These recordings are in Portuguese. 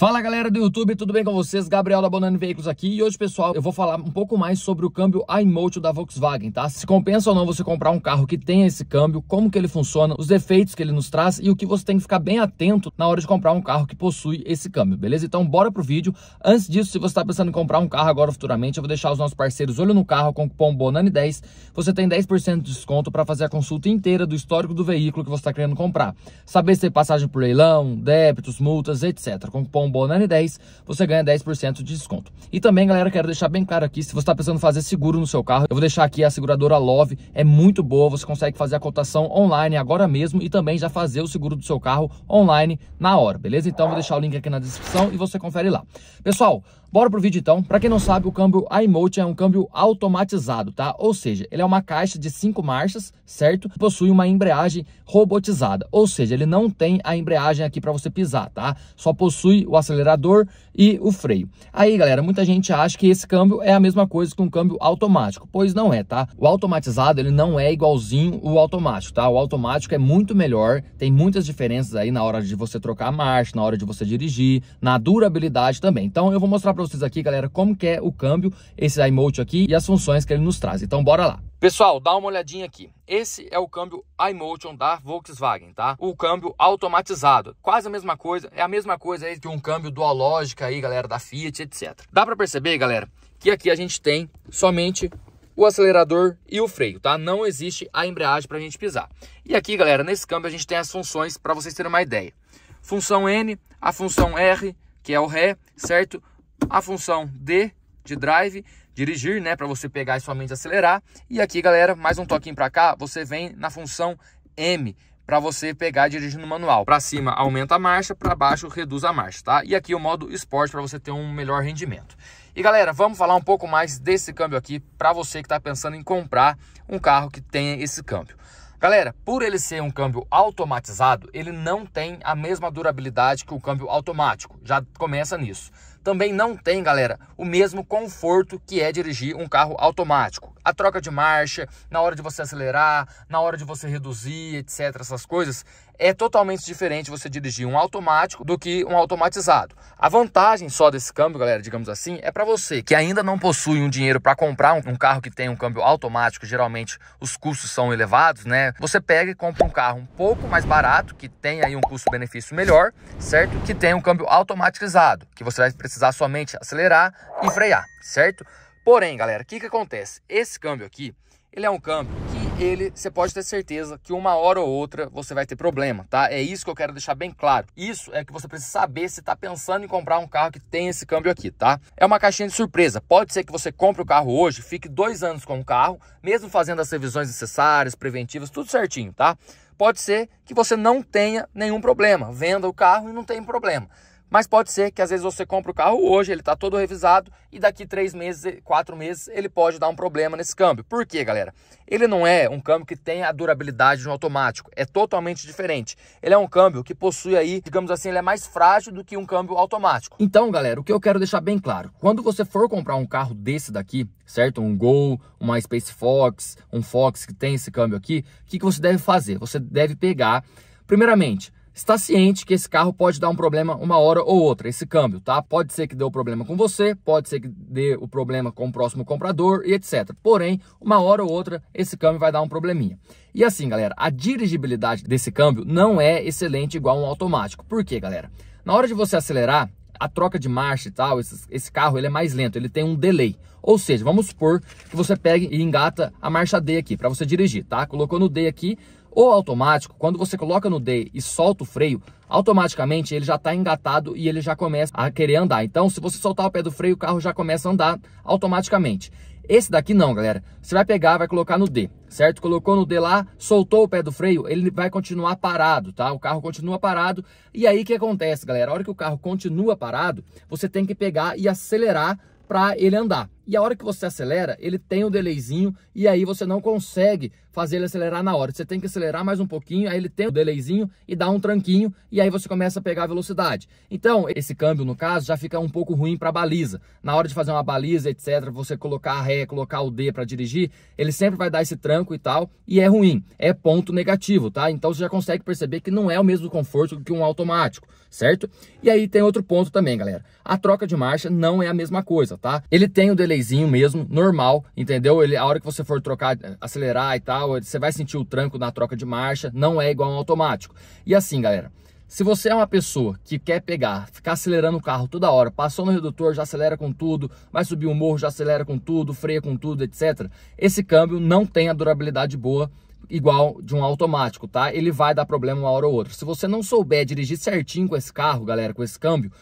Fala galera do YouTube, tudo bem com vocês? Gabriel da Bonani Veículos aqui e hoje pessoal eu vou falar um pouco mais sobre o câmbio iMotion da Volkswagen, tá? Se compensa ou não você comprar um carro que tenha esse câmbio, como que ele funciona, os defeitos que ele nos traz e o que você tem que ficar bem atento na hora de comprar um carro que possui esse câmbio, beleza? Então bora pro vídeo. Antes disso, se você tá pensando em comprar um carro agora futuramente, eu vou deixar os nossos parceiros olho no carro com o cupom Bonani10, você tem 10% de desconto para fazer a consulta inteira do histórico do veículo que você está querendo comprar. Saber se tem passagem por leilão, débitos, multas, etc. Com o cupom cupom BONANI10, né? você ganha 10% de desconto. E também, galera, quero deixar bem claro aqui, se você está pensando em fazer seguro no seu carro, eu vou deixar aqui a seguradora Love, é muito boa, você consegue fazer a cotação online agora mesmo e também já fazer o seguro do seu carro online na hora, beleza? Então, vou deixar o link aqui na descrição e você confere lá. Pessoal, Bora pro vídeo então. Para quem não sabe, o câmbio iMote é um câmbio automatizado, tá? Ou seja, ele é uma caixa de cinco marchas, certo? Possui uma embreagem robotizada, ou seja, ele não tem a embreagem aqui para você pisar, tá? Só possui o acelerador e o freio. Aí, galera, muita gente acha que esse câmbio é a mesma coisa que um câmbio automático, pois não é, tá? O automatizado, ele não é igualzinho o automático, tá? O automático é muito melhor, tem muitas diferenças aí na hora de você trocar a marcha, na hora de você dirigir, na durabilidade também. Então, eu vou mostrar para vocês aqui, galera, como que é o câmbio, esse iMote aqui e as funções que ele nos traz. Então bora lá. Pessoal, dá uma olhadinha aqui. Esse é o câmbio iMotion da Volkswagen, tá? O câmbio automatizado. Quase a mesma coisa, é a mesma coisa aí que um câmbio dual lógica aí, galera, da Fiat, etc. Dá para perceber, galera, que aqui a gente tem somente o acelerador e o freio, tá? Não existe a embreagem para a gente pisar. E aqui, galera, nesse câmbio a gente tem as funções para vocês terem uma ideia. Função N, a função R, que é o Ré, certo? a função D de drive, dirigir, né, para você pegar e somente acelerar. E aqui, galera, mais um toquinho para cá, você vem na função M para você pegar e dirigir no manual. Para cima aumenta a marcha, para baixo reduz a marcha, tá? E aqui o modo esporte para você ter um melhor rendimento. E galera, vamos falar um pouco mais desse câmbio aqui para você que está pensando em comprar um carro que tenha esse câmbio. Galera, por ele ser um câmbio automatizado, ele não tem a mesma durabilidade que o câmbio automático. Já começa nisso também não tem, galera, o mesmo conforto que é dirigir um carro automático. A troca de marcha, na hora de você acelerar, na hora de você reduzir, etc, essas coisas, é totalmente diferente você dirigir um automático do que um automatizado. A vantagem só desse câmbio, galera, digamos assim, é para você que ainda não possui um dinheiro para comprar um, um carro que tem um câmbio automático, geralmente os custos são elevados, né? Você pega e compra um carro um pouco mais barato, que tem aí um custo-benefício melhor, certo? Que tem um câmbio automatizado, que você vai precisar somente acelerar e frear, certo? Porém, galera, o que, que acontece? Esse câmbio aqui, ele é um câmbio que ele, você pode ter certeza que uma hora ou outra você vai ter problema, tá? É isso que eu quero deixar bem claro. Isso é que você precisa saber se está pensando em comprar um carro que tem esse câmbio aqui, tá? É uma caixinha de surpresa. Pode ser que você compre o carro hoje, fique dois anos com o carro, mesmo fazendo as revisões necessárias, preventivas, tudo certinho, tá? Pode ser que você não tenha nenhum problema, venda o carro e não tem problema. Mas pode ser que às vezes você compre o carro hoje, ele está todo revisado e daqui três meses, quatro meses, ele pode dar um problema nesse câmbio. Por quê, galera? Ele não é um câmbio que tem a durabilidade de um automático, é totalmente diferente. Ele é um câmbio que possui aí, digamos assim, ele é mais frágil do que um câmbio automático. Então, galera, o que eu quero deixar bem claro, quando você for comprar um carro desse daqui, certo? Um Gol, uma Space Fox, um Fox que tem esse câmbio aqui, o que, que você deve fazer? Você deve pegar, primeiramente, está ciente que esse carro pode dar um problema uma hora ou outra, esse câmbio, tá? Pode ser que dê o um problema com você, pode ser que dê o um problema com o próximo comprador e etc. Porém, uma hora ou outra, esse câmbio vai dar um probleminha. E assim, galera, a dirigibilidade desse câmbio não é excelente igual um automático. Por quê, galera? Na hora de você acelerar, a troca de marcha e tal, esse, esse carro ele é mais lento, ele tem um delay. Ou seja, vamos supor que você pegue e engata a marcha D aqui para você dirigir, tá? Colocou no D aqui, o automático, quando você coloca no D e solta o freio, automaticamente ele já está engatado e ele já começa a querer andar. Então, se você soltar o pé do freio, o carro já começa a andar automaticamente. Esse daqui não, galera. Você vai pegar, vai colocar no D, certo? Colocou no D lá, soltou o pé do freio, ele vai continuar parado, tá? O carro continua parado. E aí, o que acontece, galera? A hora que o carro continua parado, você tem que pegar e acelerar para ele andar e a hora que você acelera, ele tem um delayzinho e aí você não consegue fazer ele acelerar na hora. Você tem que acelerar mais um pouquinho, aí ele tem um delayzinho e dá um tranquinho e aí você começa a pegar a velocidade. Então, esse câmbio, no caso, já fica um pouco ruim para a baliza. Na hora de fazer uma baliza, etc, você colocar a ré, colocar o D para dirigir, ele sempre vai dar esse tranco e tal, e é ruim, é ponto negativo, tá? Então você já consegue perceber que não é o mesmo conforto que um automático, certo? E aí tem outro ponto também, galera. A troca de marcha não é a mesma coisa, tá? Ele tem o um delay mesmo, normal, entendeu? Ele, a hora que você for trocar, acelerar e tal, você vai sentir o tranco na troca de marcha, não é igual a um automático. E assim, galera, se você é uma pessoa que quer pegar, ficar acelerando o carro toda hora, passou no redutor, já acelera com tudo, vai subir o um morro, já acelera com tudo, freia com tudo, etc. Esse câmbio não tem a durabilidade boa igual de um automático, tá? Ele vai dar problema uma hora ou outra. Se você não souber dirigir certinho com esse carro, galera, com esse câmbio,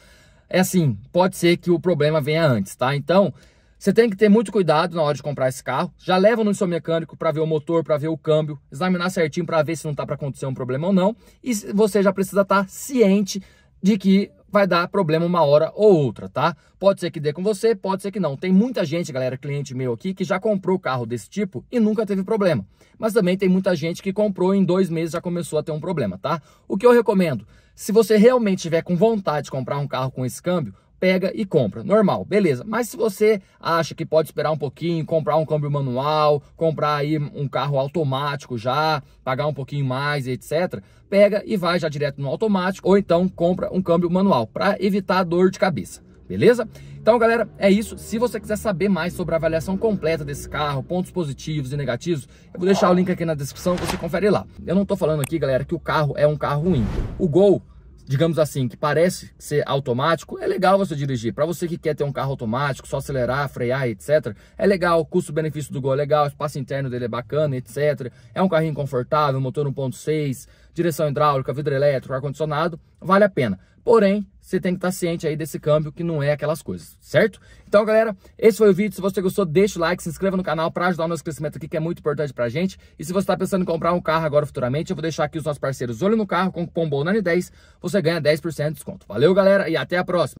é assim, pode ser que o problema venha antes, tá? Então, você tem que ter muito cuidado na hora de comprar esse carro. Já leva no seu mecânico para ver o motor, para ver o câmbio, examinar certinho para ver se não está para acontecer um problema ou não. E você já precisa estar tá ciente de que vai dar problema uma hora ou outra, tá? Pode ser que dê com você, pode ser que não. Tem muita gente, galera, cliente meu aqui, que já comprou carro desse tipo e nunca teve problema. Mas também tem muita gente que comprou em dois meses já começou a ter um problema, tá? O que eu recomendo, se você realmente tiver com vontade de comprar um carro com esse câmbio, pega e compra. Normal, beleza. Mas se você acha que pode esperar um pouquinho, comprar um câmbio manual, comprar aí um carro automático já, pagar um pouquinho mais, etc., pega e vai já direto no automático ou então compra um câmbio manual para evitar dor de cabeça. Beleza? Então, galera, é isso. Se você quiser saber mais sobre a avaliação completa desse carro, pontos positivos e negativos, eu vou deixar o link aqui na descrição, você confere lá. Eu não tô falando aqui, galera, que o carro é um carro ruim. O Gol digamos assim, que parece ser automático, é legal você dirigir. Para você que quer ter um carro automático, só acelerar, frear, etc, é legal, custo-benefício do Gol é legal, o espaço interno dele é bacana, etc. É um carrinho confortável, motor 1.6, direção hidráulica, vidro elétrico, ar-condicionado, vale a pena. Porém, você tem que estar tá ciente aí desse câmbio que não é aquelas coisas, certo? Então, galera, esse foi o vídeo. Se você gostou, deixa o like, se inscreva no canal para ajudar o nosso crescimento aqui, que é muito importante pra gente. E se você está pensando em comprar um carro agora futuramente, eu vou deixar aqui os nossos parceiros Olho no Carro com o cupom BONANI10, você ganha 10% de desconto. Valeu, galera, e até a próxima!